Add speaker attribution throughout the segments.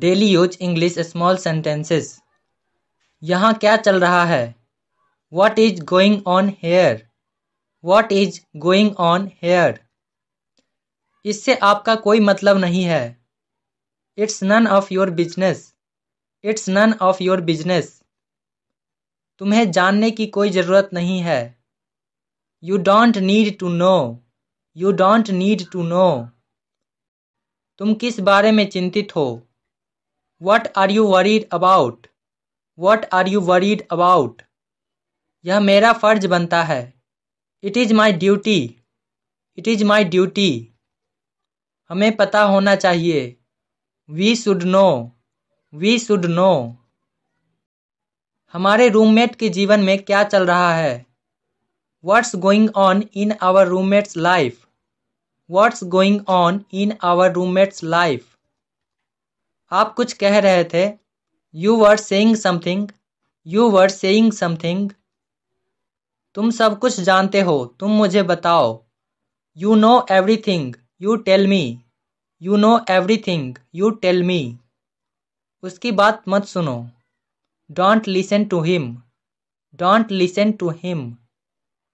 Speaker 1: Daily use English small sentences यहाँ क्या चल रहा है what is going on here what is going on here इससे आपका कोई मतलब नहीं है it's none of your business it's none of your business तुम्हें जानने की कोई ज़रूरत नहीं है you don't need to know you don't need to know तुम किस बारे में चिंतित हो what are you worried about what are you worried about यह मेरा फर्ज बनता है it is my duty it is my duty हमें पता होना चाहिए we should know we should know हमारे रूममेट के जीवन में क्या चल रहा है what's going on in our roommate's life what's going on in our roommate's life आप कुछ कह रहे थे you were saying something you were saying something तुम सब कुछ जानते हो तुम मुझे बताओ you know everything you tell me you know everything you tell me उसकी बात मत सुनो don't listen to him don't listen to him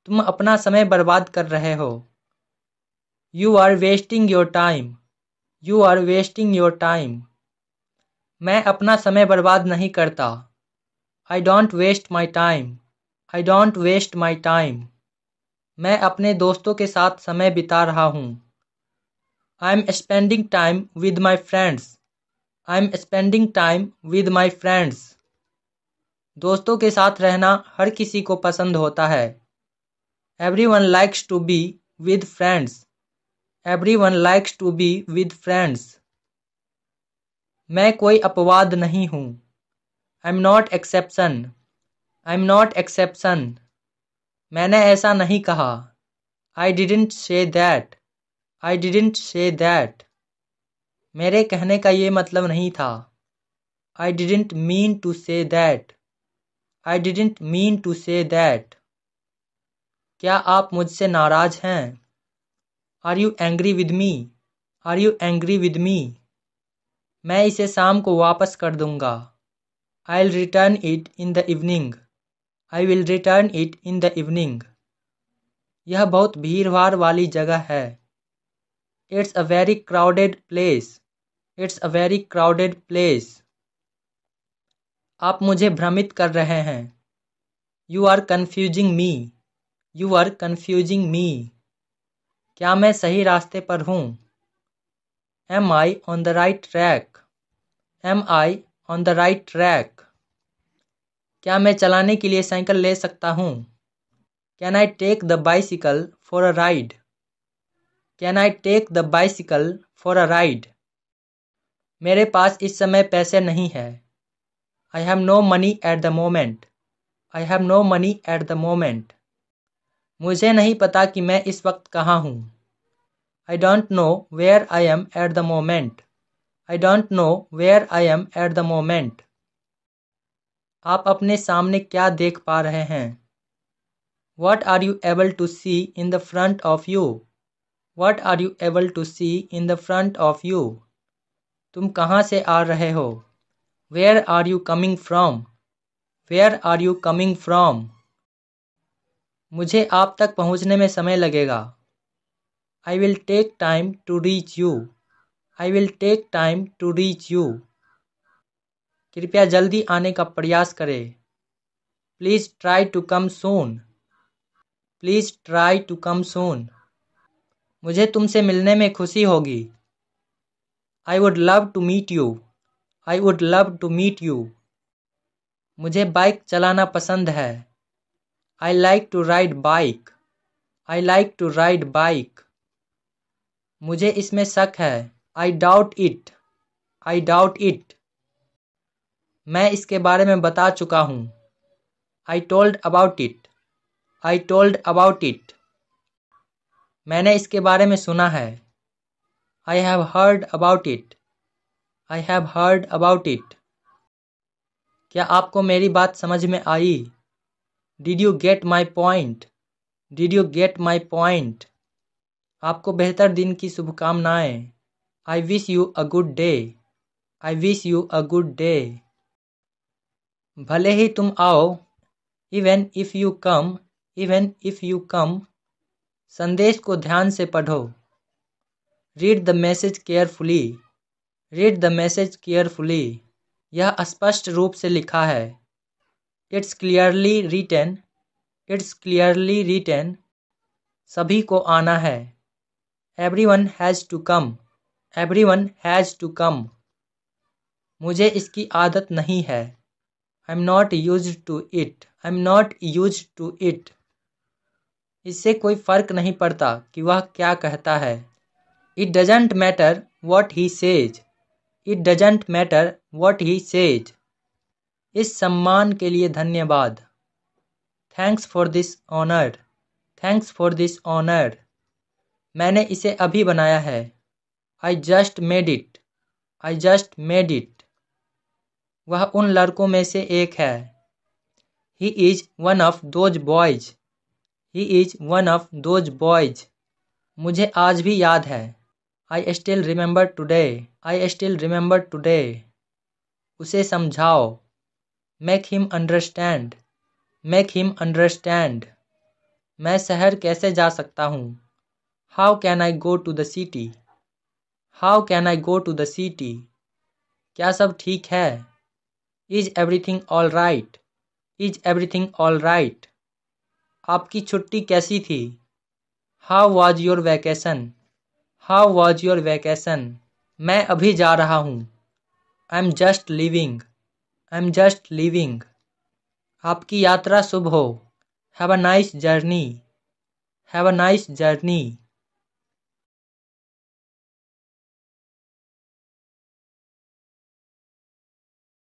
Speaker 1: तुम अपना समय बर्बाद कर रहे हो you are wasting your time you are wasting your time मैं अपना समय बर्बाद नहीं करता I don't waste my time I don't waste my time मैं अपने दोस्तों के साथ समय बिता रहा हूँ I am spending time with my friends I am spending time with my friends दोस्तों के साथ रहना हर किसी को पसंद होता है everyone likes to be with friends everyone likes to be with friends मैं कोई अपवाद नहीं हूँ I am not exception I am not exception मैंने ऐसा नहीं कहा I didn't say that I didn't say that मेरे कहने का ये मतलब नहीं था I didn't mean to say that I didn't mean to say that क्या आप मुझसे नाराज हैं are you angry with me are you angry with me मैं इसे शाम को वापस कर दूंगा I will return it in the evening I will return it in the evening यह बहुत भीड़ भाड़ वाली जगह है it's a very crowded place it's a very crowded place आप मुझे भ्रमित कर रहे हैं you are confusing me you are confusing me क्या मैं सही रास्ते पर हूँ am I on the right track am I on the right track क्या मैं चलाने के लिए साइकिल ले सकता हूँ can I take the bicycle for a ride can I take the bicycle for a ride मेरे पास इस समय पैसे नहीं है I have no money at the moment I have no money at the moment मुझे नहीं पता कि मैं इस वक्त कहाँ हूँ I don't know where I am at the moment. I don't know where I am at the moment. आप अपने सामने क्या देख पा रहे हैं What are you able to see in the front of you? What are you able to see in the front of you? तुम कहाँ से आ रहे हो Where are you coming from? Where are you coming from? मुझे आप तक पहुँचने में समय लगेगा I will take time to reach you. I will take time to reach you. कृपया जल्दी आने का प्रयास करें please try to come soon please try to come soon मुझे तुमसे मिलने में खुशी होगी I would love to meet you I would love to meet you मुझे बाइक चलाना पसंद है I like to ride bike I like to ride bike मुझे इसमें शक है I doubt it I doubt it मैं इसके बारे में बता चुका हूँ I told about it I told about it मैंने इसके बारे में सुना है I have heard about it I have heard about it क्या आपको मेरी बात समझ में आई did you get my point did you get my point आपको बेहतर दिन की शुभकामनाएं I wish you a good day I wish you a good day भले ही तुम आओ even if you come even if you come संदेश को ध्यान से पढ़ो read the message carefully read the message carefully यह स्पष्ट रूप से लिखा है it's clearly return it's clearly return सभी को आना है one has to come one has to come मुझे इसकी आदत नहीं है I am not use to it I am not use to it इससे कोई फ़र्क नहीं पड़ता कि वह क्या कहता है it doesn't matter what he says it doesn't matter what he says इस सम्मान के लिए धन्यवाद thanks for this honour thanks for this honour मैंने इसे अभी बनाया है I just made it I just made it वह उन लड़कों में से एक है he is one of those boys he is one of those boys मुझे आज भी याद है I still remember today I still remember today उसे समझाओ make him understand make him understand मैं शहर कैसे जा सकता हूँ how can I go to the city how can I go to the city क्या सब ठीक है is everything all right is everything all right आपकी छुट्टी कैसी थी how was your vacation how was your vacation मैं अभी जा रहा हूँ I am just leaving I am just leaving आपकी यात्रा शुभ हो have a nice journey have a nice journey